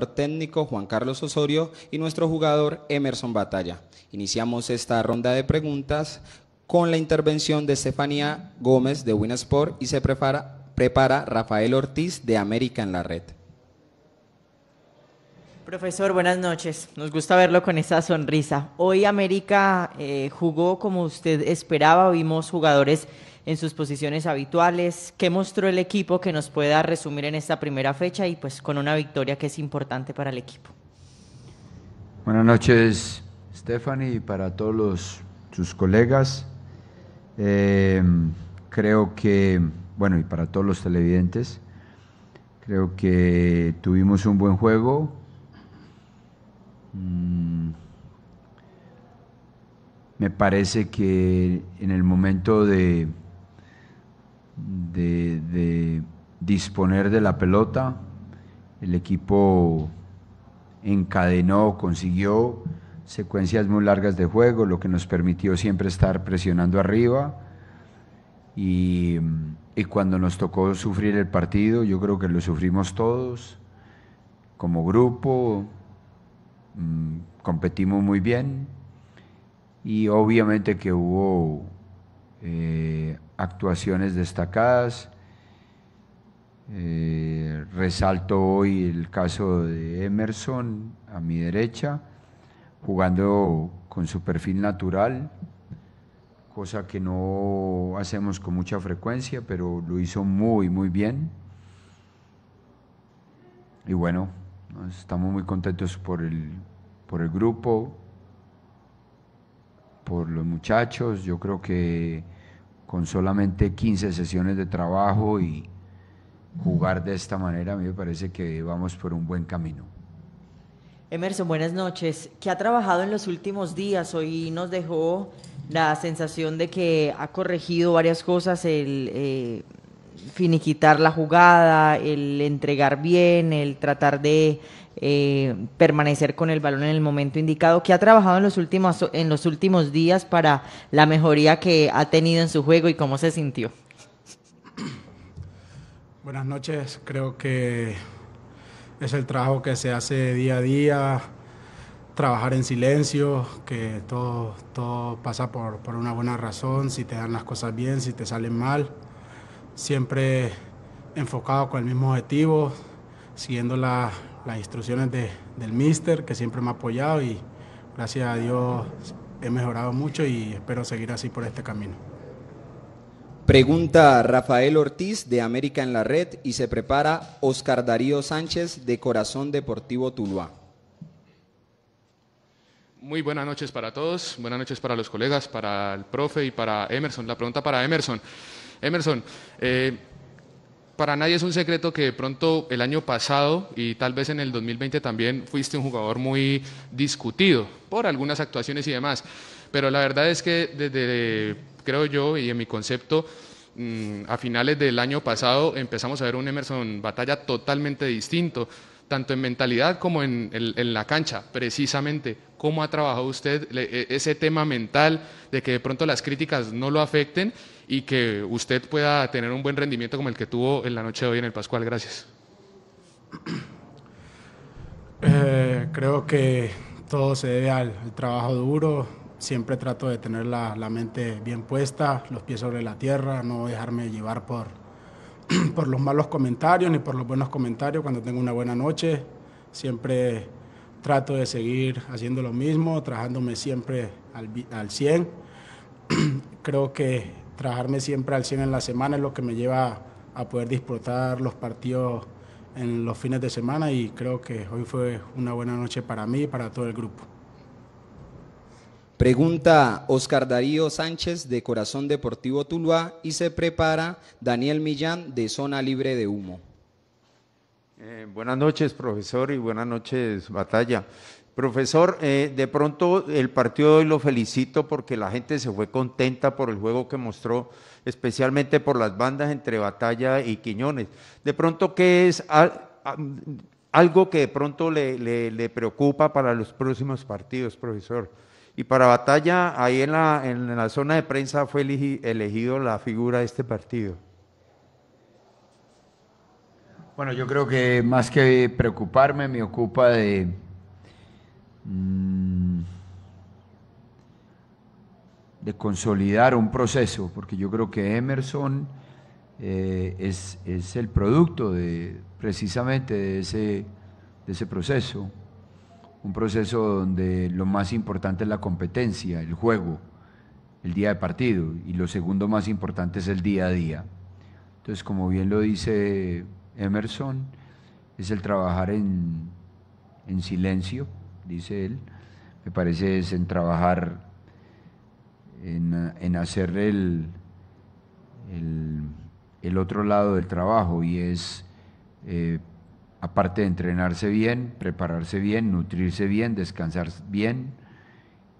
técnico Juan Carlos Osorio y nuestro jugador Emerson Batalla. Iniciamos esta ronda de preguntas con la intervención de Estefanía Gómez de Winsport y se prepara, prepara Rafael Ortiz de América en la Red. Profesor, buenas noches. Nos gusta verlo con esa sonrisa. Hoy América eh, jugó como usted esperaba, vimos jugadores en sus posiciones habituales. ¿Qué mostró el equipo que nos pueda resumir en esta primera fecha y pues con una victoria que es importante para el equipo? Buenas noches, Stephanie, y para todos sus colegas. Em, creo que, bueno, y para todos los televidentes, creo que tuvimos un buen juego. Mm, me parece que en el momento de de, disponer de la pelota. El equipo encadenó, consiguió secuencias muy largas de juego, lo que nos permitió siempre estar presionando arriba. Y, cuando nos tocó sufrir el partido, yo creo que lo sufrimos todos, como grupo, mm, competimos muy bien y obviamente que hubo eh, actuaciones destacadas. Eh, resalto hoy el caso de Emerson a mi derecha, jugando con su perfil natural, cosa que no hacemos con mucha frecuencia, pero lo hizo muy, muy bien. Y bueno, estamos muy contentos por el grupo, por los muchachos. Yo creo que con solamente 15 sesiones de trabajo y jugar de esta manera, a mí me parece que vamos por un buen camino. Emerson, buenas noches. ¿Qué ha trabajado en los últimos días? Hoy nos dejó la sensación de que ha corregido varias cosas, el eh, finiquitar la jugada, el entregar bien, el tratar de eh, permanecer con el balón en el momento indicado, que ha trabajado en los, últimos, en los últimos días para la mejoría que ha tenido en su juego y cómo se sintió. Buenas noches, creo que es el trabajo que se hace día a día, trabajar en silencio, que todo, todo pasa por, por una buena razón, si te dan las cosas bien, si te salen mal, siempre enfocado con el mismo objetivo, siguiendo la, las instrucciones del mister, que siempre me ha apoyado y gracias a Dios he mejorado mucho y espero seguir así por este camino. Pregunta Rafael Ortiz de América en la Red y se prepara Oscar Darío Sánchez de Corazón Deportivo Tuluá. Muy buenas noches para todos, buenas noches para los colegas, para el profe y para Emerson. La pregunta para Emerson. Emerson, eh, para nadie es un secreto que de pronto el año pasado y tal vez en el 2020 también fuiste un jugador muy discutido por algunas actuaciones y demás. Pero la verdad es que desde, creo yo, y en mi concepto, mm, a finales del año pasado empezamos a ver un Emerson Batalla totalmente distinto, tanto en mentalidad como en, en la cancha, precisamente. ¿Cómo ha trabajado usted e, ese tema mental de que de pronto las críticas no lo afecten? y que usted pueda tener un buen rendimiento como el que tuvo en la noche de hoy en el Pascual. Gracias. Eh, creo que todo se debe al, trabajo duro. Siempre trato de tener la, la, mente bien puesta, los pies sobre la tierra, no dejarme llevar por, por los malos comentarios ni por los buenos comentarios cuando tengo una buena noche. Siempre trato de seguir haciendo lo mismo, trabajándome siempre al, al 100. Creo que trabajarme siempre al 100 en la semana es lo que me lleva a poder disfrutar los partidos en los fines de semana y creo que hoy fue una buena noche para mí y para todo el grupo. Pregunta Oscar Darío Sánchez de Corazón Deportivo Tuluá y se prepara Daniel Millán de Zona Libre de Humo. Eh, buenas noches, profesor, y buenas noches, Batalla. Profesor, eh, de pronto el partido de hoy lo felicito porque la gente se fue contenta por el juego que mostró, especialmente por las bandas entre Batalla y Quiñones. De pronto, ¿qué es algo que de pronto le, preocupa para los próximos partidos, profesor? Y para Batalla, ahí en la, zona de prensa fue elegido la figura de este partido. Bueno, yo creo que más que preocuparme, me ocupa de Mm, de consolidar un proceso, porque yo creo que Emerson eh, es, el producto de, precisamente de ese, de ese proceso, un proceso donde lo más importante es la competencia, el juego, el día de partido, y lo segundo más importante es el día a día. Entonces, como bien lo dice Emerson, es el trabajar en, en silencio, dice él, me parece es en trabajar, en, en hacer el, otro lado del trabajo y es, eh, aparte de entrenarse bien, prepararse bien, nutrirse bien, descansar bien.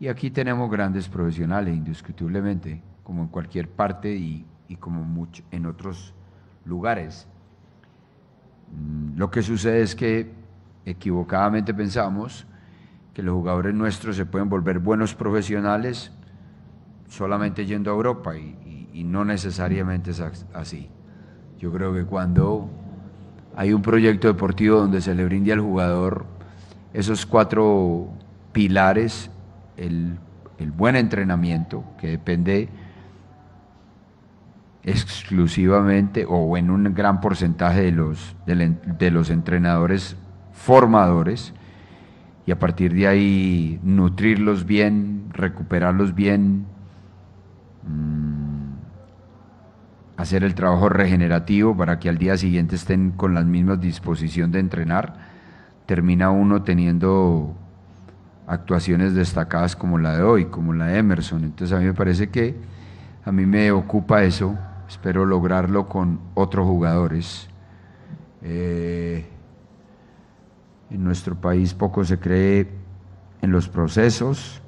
Y aquí tenemos grandes profesionales, indiscutiblemente, como en cualquier parte y, como en otros lugares. Mm, lo que sucede es que equivocadamente pensamos que los jugadores nuestros se pueden volver buenos profesionales solamente yendo a Europa y, no necesariamente es así. Yo creo que cuando hay un proyecto deportivo donde se le brinde al jugador esos cuatro pilares, el, buen entrenamiento, que depende exclusivamente o en un gran porcentaje de los entrenadores formadores, y a partir de ahí nutrirlos bien, recuperarlos bien, mm, hacer el trabajo regenerativo para que al día siguiente estén con la misma disposición de entrenar, termina uno teniendo actuaciones destacadas como la de hoy, como la de Emerson. Entonces a mí me parece que a mí me ocupa eso, espero lograrlo con otros jugadores. Eh, en nuestro país poco se cree en los procesos,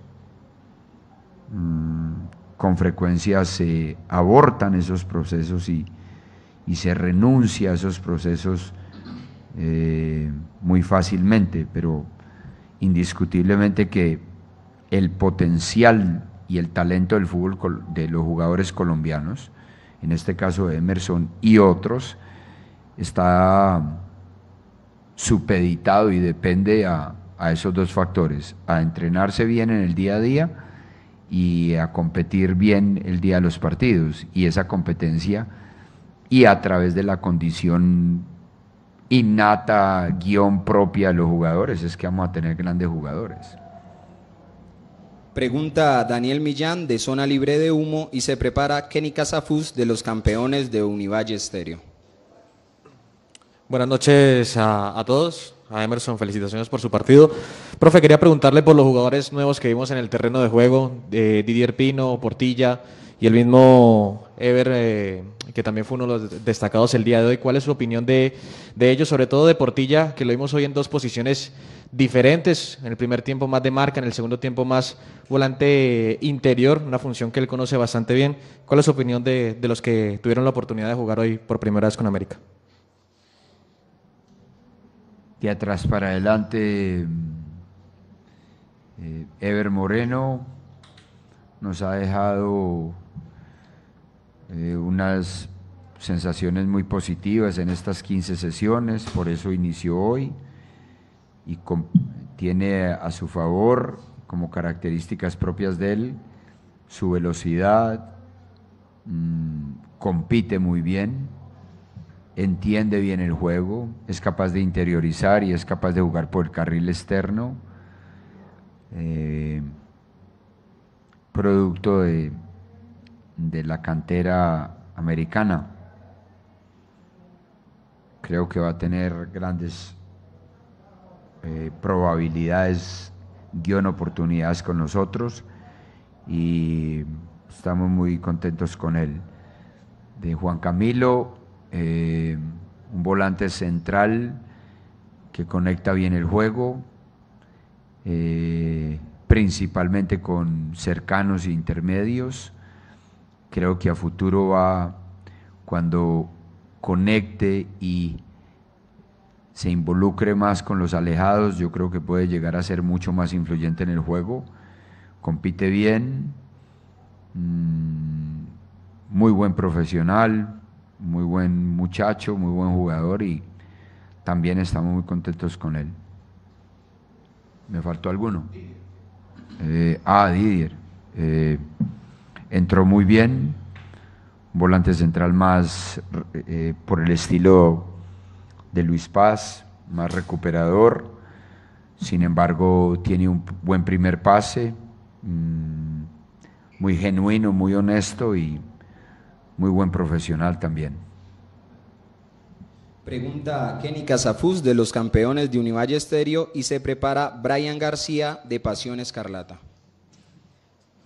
mm, con frecuencia se abortan esos procesos y, se renuncia a esos procesos eh, muy fácilmente, pero indiscutiblemente que el potencial y el talento del fútbol de los jugadores colombianos, en este caso de Emerson y otros, está supeditado y depende a, esos dos factores, a entrenarse bien en el día a día y a competir bien el día de los partidos. Y esa competencia, y a través de la condición innata, guión propia de los jugadores, es que vamos a tener grandes jugadores. Pregunta Daniel Millán de Zona Libre de Humo y se prepara Kenny Casafus de los campeones de Univalle Estéreo. Buenas noches a, todos. A Emerson, felicitaciones por su partido. Profe, quería preguntarle por los jugadores nuevos que vimos en el terreno de juego, Didier Pino, Portilla y el mismo Ever, eh, que también fue uno de los destacados el día de hoy. ¿Cuál es su opinión de, ellos, sobre todo de Portilla, que lo vimos hoy en dos posiciones diferentes? En el primer tiempo más de marca, en el segundo tiempo más volante eh, interior, una función que él conoce bastante bien. ¿Cuál es su opinión de los que tuvieron la oportunidad de jugar hoy por primera vez con América? Y atrás para adelante, eh, Ever Moreno nos ha dejado eh, unas sensaciones muy positivas en estas 15 sesiones, por eso inició hoy y tiene a su favor como características propias de él su velocidad, mm, compite muy bien, entiende bien el juego, es capaz de interiorizar y es capaz de jugar por el carril externo, eh, producto de, la cantera americana. Creo que va a tener grandes eh, probabilidades, guión oportunidades con nosotros y estamos muy contentos con él. De Juan Camilo, eh, un volante central que conecta bien el juego, eh, principalmente con cercanos e intermedios. Creo que a futuro va cuando conecte y se involucre más con los alejados, yo creo que puede llegar a ser mucho más influyente en el juego. Compite bien, mm, muy buen profesional, muy buen muchacho, muy buen jugador y también estamos muy contentos con él. ¿Me faltó alguno? Eh, ah, Didier. Eh, entró muy bien, volante central más eh, por el estilo de Luis Paz, más recuperador. Sin embargo, tiene un buen primer pase, mm, muy genuino, muy honesto y muy buen profesional también. Pregunta Kenny Casafus de los campeones de Univalle Estéreo y se prepara Brian García de Pasión Escarlata.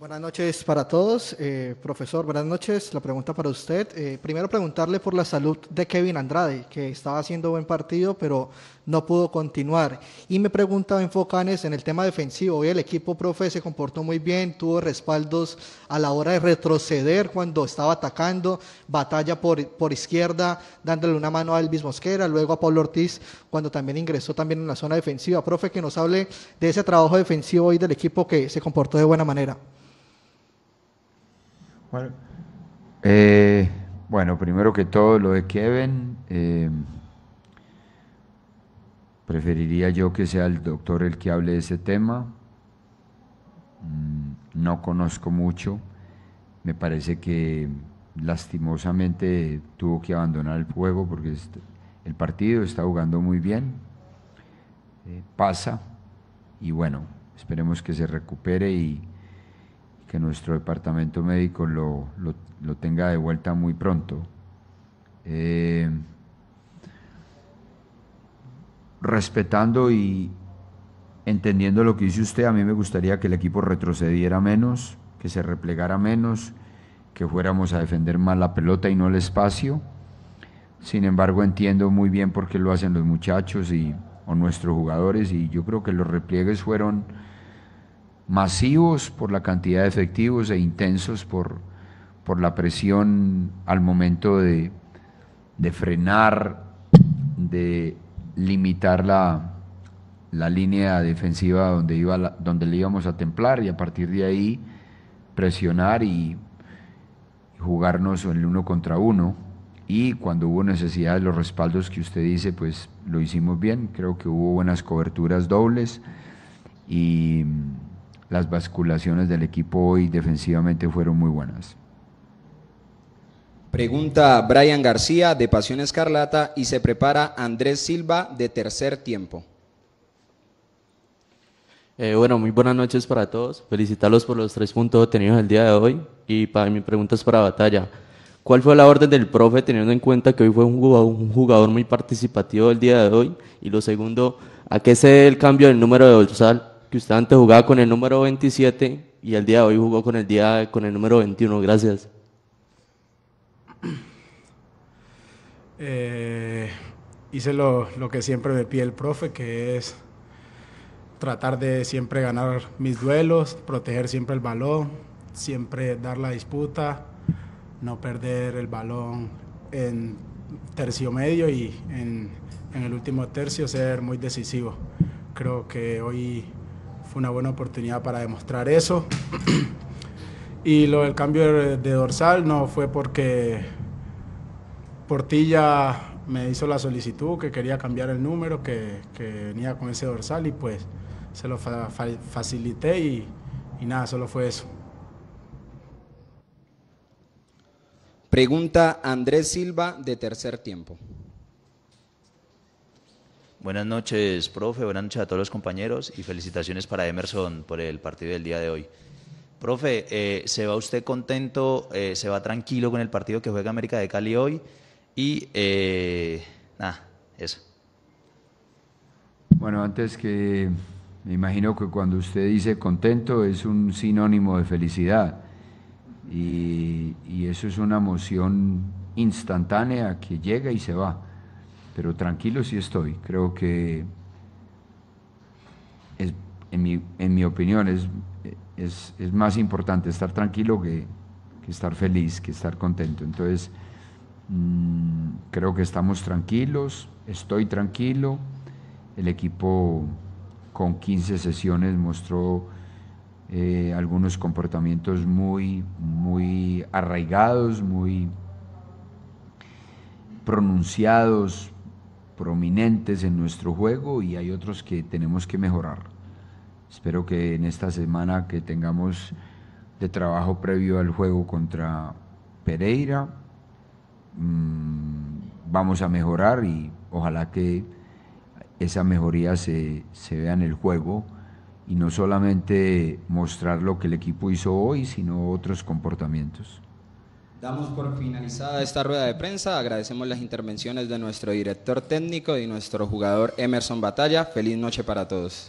Buenas noches para todos. Eh, profesor, buenas noches. La pregunta para usted. Eh, primero preguntarle por la salud de Kevin Andrade, que estaba haciendo buen partido, pero no pudo continuar. Y me preguntaba en Focanes en el tema defensivo. Hoy el equipo, profe, se comportó muy bien, tuvo respaldos a la hora de retroceder cuando estaba atacando, batalla por, izquierda, dándole una mano a Elvis Mosquera, luego a Pablo Ortiz, cuando también ingresó también en la zona defensiva. Profe, que nos hable de ese trabajo defensivo y del equipo que se comportó de buena manera. Bueno, eh, bueno primero que todo lo de Kevin. Eh, preferiría yo que sea el doctor el que hable de ese tema. Mm, no conozco mucho. Me parece que lastimosamente tuvo que abandonar el juego porque el partido está jugando muy bien. Eh, pasa y bueno, esperemos que se recupere y que nuestro departamento médico lo, tenga de vuelta muy pronto. Eh, respetando y entendiendo lo que dice usted, a mí me gustaría que el equipo retrocediera menos, que se replegara menos, que fuéramos a defender más la pelota y no el espacio. Sin embargo, entiendo muy bien por qué lo hacen los muchachos y, o nuestros jugadores y yo creo que los repliegues fueron masivos por la cantidad de efectivos e intensos por, la presión al momento de, frenar, de limitar la, la línea defensiva donde, iba donde le íbamos a templar y a partir de ahí presionar y, jugarnos en el uno contra uno. Y cuando hubo necesidad de los respaldos que usted dice, pues lo hicimos bien. Creo que hubo buenas coberturas dobles y las basculaciones del equipo hoy defensivamente fueron muy buenas. Pregunta Brian García de Pasión Escarlata y se prepara Andrés Silva de tercer tiempo. Eh, bueno, muy buenas noches para todos. Felicitarlos por los tres puntos obtenidos el día de hoy. Y para mi pregunta es para Batalla. ¿Cuál fue la orden del profe teniendo en cuenta que hoy fue un jugador, muy participativo el día de hoy? Y lo segundo, ¿a qué se debe el cambio del número de dorsal que usted antes jugaba con el número 27 y el día de hoy jugó con el día con el número 21. Gracias. Eh, hice lo, que siempre me pide el profe, que es tratar de siempre ganar mis duelos, proteger siempre el balón, siempre dar la disputa, no perder el balón en tercio medio y en, en el último tercio ser muy decisivo. Creo que hoy fue una buena oportunidad para demostrar eso. y lo del cambio de, dorsal no fue porque Portilla me hizo la solicitud que quería cambiar el número que, venía con ese dorsal y pues se lo facilité y, y nada, solo fue eso. Pregunta Andrés Silva de tercer tiempo. Buenas noches, profe. Buenas noches a todos los compañeros y felicitaciones para Emerson por el partido del día de hoy. Profe, eh, ¿se va usted contento, eh, se va tranquilo con el partido que juega América de Cali hoy? Y eh, nada, eso. Bueno, antes que me imagino que cuando usted dice contento es un sinónimo de felicidad. y eso es una emoción instantánea que llega y se va pero tranquilo sí estoy. Creo que, en, mi, opinión, es, es, más importante estar tranquilo que, estar feliz, que estar contento. Entonces, mm, creo que estamos tranquilos, estoy tranquilo. El equipo con 15 sesiones mostró... Eh, algunos comportamientos muy, muy arraigados, muy pronunciados, prominentes en nuestro juego y hay otros que tenemos que mejorar. Espero que en esta semana que tengamos de trabajo previo al juego contra Pereira, mm, vamos a mejorar y ojalá que esa mejoría se vea en el juego y no solamente mostrar lo que el equipo hizo hoy, sino otros comportamientos. Damos por finalizada esta rueda de prensa. Agradecemos las intervenciones de nuestro director técnico y nuestro jugador Emerson Batalla. Feliz noche para todos.